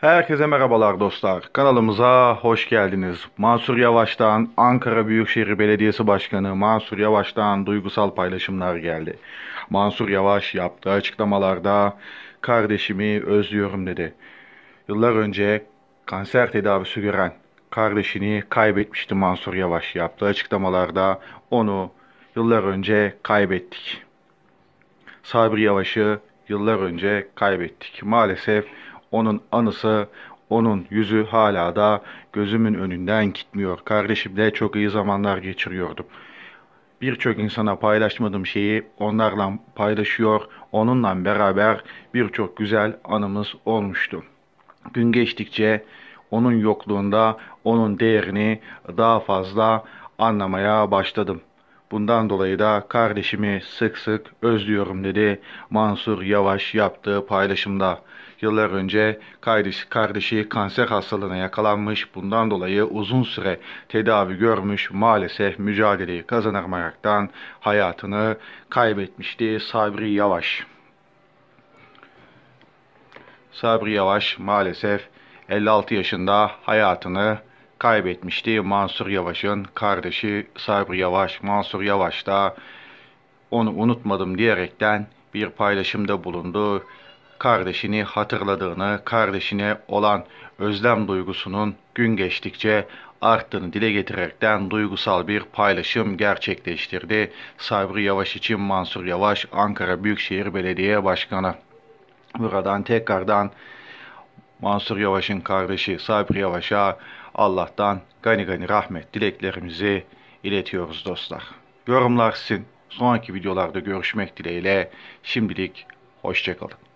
Herkese merhabalar dostlar. Kanalımıza hoş geldiniz. Mansur Yavaş'tan Ankara Büyükşehir Belediyesi Başkanı Mansur Yavaş'tan duygusal paylaşımlar geldi. Mansur Yavaş yaptığı açıklamalarda kardeşimi özlüyorum dedi. Yıllar önce kanser tedavisi gören kardeşini kaybetmişti Mansur Yavaş yaptığı açıklamalarda onu yıllar önce kaybettik. Sabri Yavaş'ı yıllar önce kaybettik. Maalesef onun anısı, onun yüzü hala da gözümün önünden gitmiyor. Kardeşimle çok iyi zamanlar geçiriyordum. Birçok insana paylaşmadığım şeyi onlarla paylaşıyor. Onunla beraber birçok güzel anımız olmuştu. Gün geçtikçe onun yokluğunda onun değerini daha fazla anlamaya başladım. Bundan dolayı da kardeşimi sık sık özlüyorum dedi Mansur Yavaş yaptığı paylaşımda. Yıllar önce kardeş, kardeşi kanser hastalığına yakalanmış bundan dolayı uzun süre tedavi görmüş maalesef mücadeleyi kazanamayaraktan hayatını kaybetmişti Sabri Yavaş. Sabri Yavaş maalesef 56 yaşında hayatını kaybetmişti. Mansur Yavaş'ın kardeşi Sabri Yavaş, Mansur Yavaş da onu unutmadım diyerekten bir paylaşımda bulundu. Kardeşini hatırladığını, kardeşine olan özlem duygusunun gün geçtikçe arttığını dile getirerekten duygusal bir paylaşım gerçekleştirdi. Sabri Yavaş için Mansur Yavaş Ankara Büyükşehir Belediye Başkanı. Buradan tekrardan Mansur Yavaş'ın kardeşi Sabri Yavaş'a Allah'tan gani gani rahmet dileklerimizi iletiyoruz dostlar. Yorumlar sizin. Sonraki videolarda görüşmek dileğiyle şimdilik hoşçakalın.